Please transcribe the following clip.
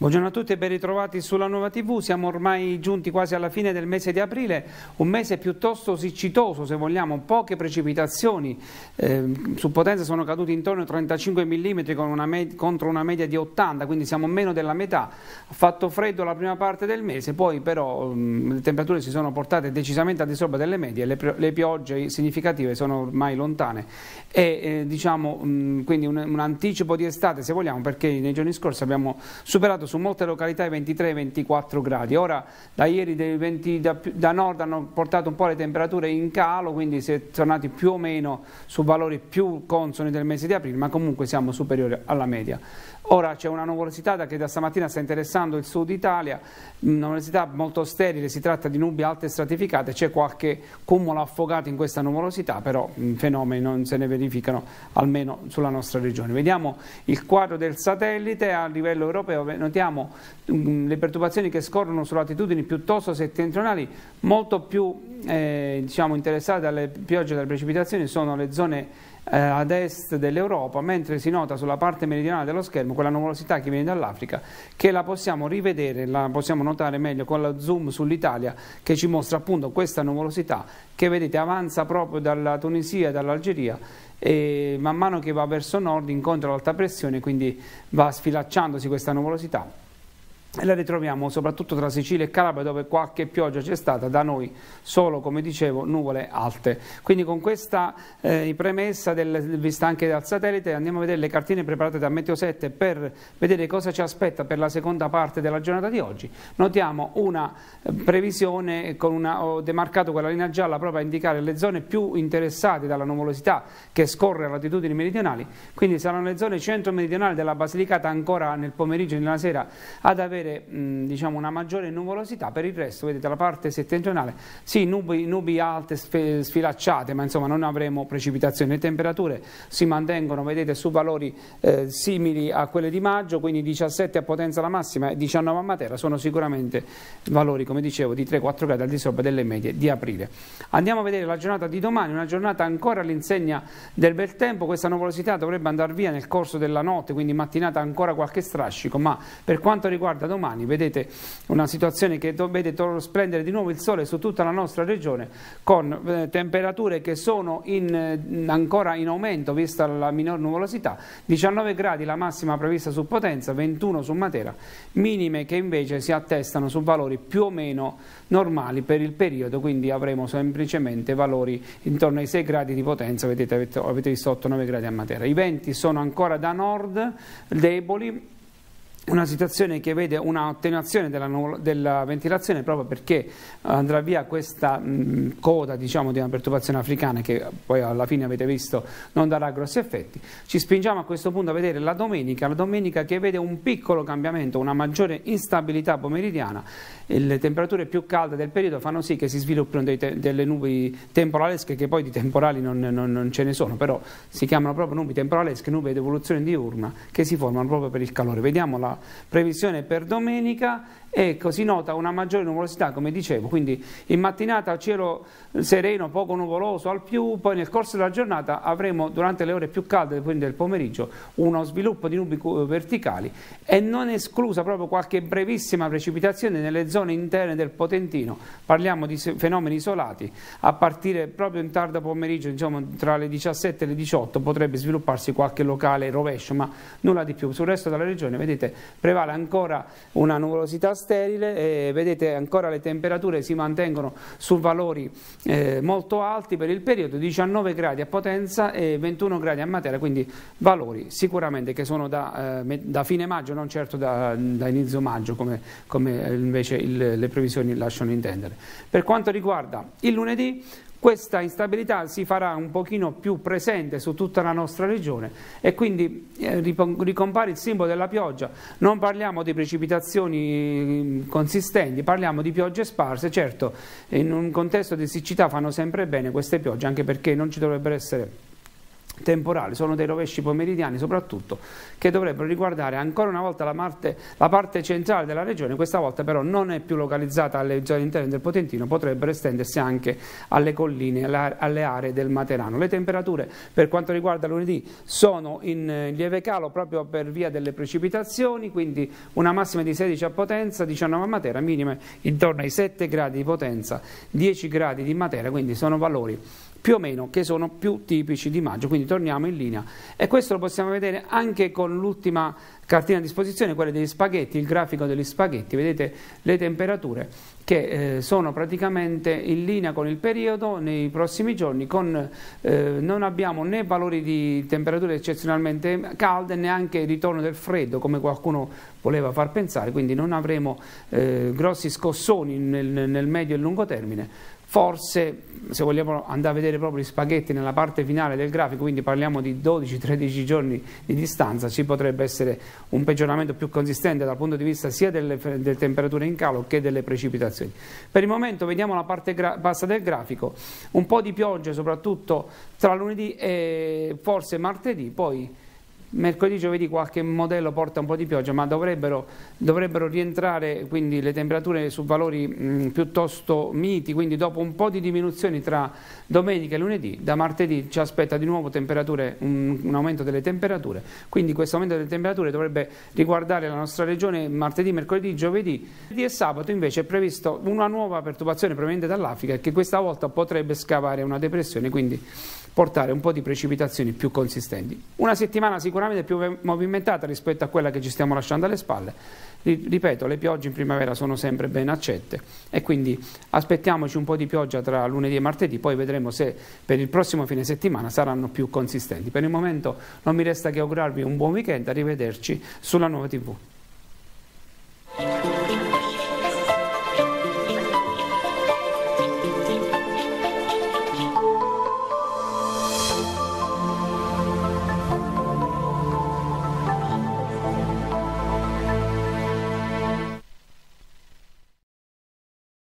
Buongiorno a tutti e ben ritrovati sulla Nuova TV, siamo ormai giunti quasi alla fine del mese di aprile, un mese piuttosto siccitoso se vogliamo, poche precipitazioni, eh, su Potenza sono caduti intorno ai 35 mm con una contro una media di 80, quindi siamo meno della metà, ha fatto freddo la prima parte del mese, poi però mh, mm, le temperature si sono portate decisamente al di sopra delle medie, le, le, piogge significative sono ormai lontane e eh, diciamo mh, mm, quindi un, un anticipo di estate se vogliamo perché nei giorni scorsi abbiamo superato su molte località i 23-24 gradi. Ora da ieri 20, da, da, nord hanno portato un po' le temperature in calo, quindi si è tornati più o meno su valori più consoni del mese di aprile, ma comunque siamo superiori alla media. Ora c'è una nuvolosità che da stamattina sta interessando il sud Italia, una nuvolosità molto sterile, si tratta di nubi alte stratificate, c'è qualche cumulo affogato in questa nuvolosità, però mm, fenomeni non se ne verificano almeno sulla nostra regione. Vediamo il quadro del satellite a livello europeo, notiamo abbiamo mh, mm, le perturbazioni che scorrono sulle latitudini piuttosto settentrionali molto più eh, diciamo, interessate dalle piogge e dalle precipitazioni sono le zone eh, ad est dell'Europa, mentre si nota sulla parte meridionale dello schermo quella nuvolosità che viene dall'Africa, che la possiamo rivedere, la possiamo notare meglio con la zoom sull'Italia, che ci mostra appunto questa nuvolosità che vedete avanza proprio dalla Tunisia e dall'Algeria e man mano che va verso nord incontra l'alta pressione, quindi va sfilacciandosi questa nuvolosità la ritroviamo soprattutto tra Sicilia e Calabria dove qualche pioggia c'è stata, da noi solo come dicevo nuvole alte. Quindi con questa eh, premessa del, vista anche dal satellite andiamo a vedere le cartine preparate da Meteo 7 per vedere cosa ci aspetta per la seconda parte della giornata di oggi. Notiamo una eh, previsione con una, ho demarcato quella linea gialla proprio a indicare le zone più interessate dalla nuvolosità che scorre a latitudini meridionali, quindi saranno le zone centro-meridionali della Basilicata ancora nel pomeriggio e nella sera ad avere avere mh, diciamo una maggiore nuvolosità, per il resto vedete la parte settentrionale, sì nubi, nubi alte sfilacciate, ma insomma non avremo precipitazioni, le temperature si mantengono vedete su valori eh, simili a quelle di maggio, quindi 17 a potenza la massima e 19 a Matera, sono sicuramente valori come dicevo di 3-4 gradi al di sopra delle medie di aprile. Andiamo a vedere la giornata di domani, una giornata ancora all'insegna del bel tempo, questa nuvolosità dovrebbe andare via nel corso della notte, quindi mattinata ancora qualche strascico, ma per quanto riguarda domani, vedete una situazione che vede splendere di nuovo il sole su tutta la nostra regione con eh, temperature che sono in, eh, ancora in aumento vista la minor nuvolosità, 19 gradi la massima prevista su Potenza, 21 su Matera, minime che invece si attestano su valori più o meno normali per il periodo, quindi avremo semplicemente valori intorno ai 6 gradi di potenza, vedete avete, avete visto 8-9 gradi a Matera. I venti sono ancora da nord deboli una situazione che vede un'attenuazione della, della, ventilazione proprio perché eh, andrà via questa mh, coda diciamo, di una perturbazione africana che poi alla fine avete visto non darà grossi effetti. Ci spingiamo a questo punto a vedere la domenica, la domenica che vede un piccolo cambiamento, una maggiore instabilità pomeridiana, le temperature più calde del periodo fanno sì che si sviluppino te delle nubi temporalesche che poi di temporali non, non, non ce ne sono, però si chiamano proprio nubi temporalesche, nubi di evoluzione diurna che si formano proprio per il calore. Vediamo la previsione per domenica e così nota una maggiore nuvolosità, come dicevo, quindi in mattinata cielo sereno, poco nuvoloso al più, poi nel corso della giornata avremo durante le ore più calde, quindi del pomeriggio, uno sviluppo di nubi verticali e non esclusa proprio qualche brevissima precipitazione nelle zone interne del Potentino, parliamo di fenomeni isolati, a partire proprio in tardo pomeriggio, diciamo tra le 17 e le 18 potrebbe svilupparsi qualche locale rovescio, ma nulla di più, sul resto della regione vedete prevale ancora una nuvolosità sterile e vedete ancora le temperature si mantengono su valori eh, molto alti per il periodo 19 gradi a Potenza e 21 gradi a Matera quindi valori sicuramente che sono da, eh, da fine maggio non certo da, da inizio maggio come, come invece il, le previsioni lasciano intendere per quanto riguarda il lunedì questa instabilità si farà un pochino più presente su tutta la nostra regione e quindi eh, ricompare il simbolo della pioggia. Non parliamo di precipitazioni mm, consistenti, parliamo di piogge sparse. Certo, in un contesto di siccità fanno sempre bene queste piogge, anche perché non ci dovrebbero essere temporali, sono dei rovesci pomeridiani soprattutto che dovrebbero riguardare ancora una volta la parte, la parte, centrale della regione, questa volta però non è più localizzata alle zone interne del Potentino, potrebbero estendersi anche alle colline, alle aree del Materano. Le temperature per quanto riguarda lunedì sono in lieve calo proprio per via delle precipitazioni, quindi una massima di 16 a Potenza, 19 a Matera, minime intorno ai 7 gradi di Potenza, 10 gradi di Matera, quindi sono valori più o meno che sono più tipici di maggio, quindi torniamo in linea e questo lo possiamo vedere anche con l'ultima cartina a disposizione, quella degli spaghetti, il grafico degli spaghetti, vedete le temperature che eh, sono praticamente in linea con il periodo nei prossimi giorni, con, eh, non abbiamo né valori di temperature eccezionalmente calde, neanche il ritorno del freddo come qualcuno voleva far pensare, quindi non avremo eh, grossi scossoni nel, nel medio e lungo termine, forse se vogliamo andare a vedere proprio gli spaghetti nella parte finale del grafico, quindi parliamo di 12-13 giorni di distanza, ci potrebbe essere un peggioramento più consistente dal punto di vista sia delle, delle temperature in calo che delle precipitazioni. Per il momento vediamo la parte bassa del grafico, un po' di piogge soprattutto tra lunedì e forse martedì, poi Mercoledì, giovedì qualche modello porta un po' di pioggia, ma dovrebbero, dovrebbero rientrare quindi le temperature su valori mh, mm, piuttosto miti, quindi dopo un po' di diminuzioni tra domenica e lunedì, da martedì ci aspetta di nuovo un, un, aumento delle temperature, quindi questo aumento delle temperature dovrebbe riguardare la nostra regione martedì, mercoledì, giovedì. Di e sabato invece è previsto una nuova perturbazione proveniente dall'Africa che questa volta potrebbe scavare una depressione, quindi portare un po' di precipitazioni più consistenti. Una settimana sicuramente sicuramente più movimentata rispetto a quella che ci stiamo lasciando alle spalle. Ripeto, le piogge in primavera sono sempre ben accette e quindi aspettiamoci un po' di pioggia tra lunedì e martedì, poi vedremo se per il prossimo fine settimana saranno più consistenti. Per il momento non mi resta che augurarvi un buon weekend, arrivederci sulla nuova TV.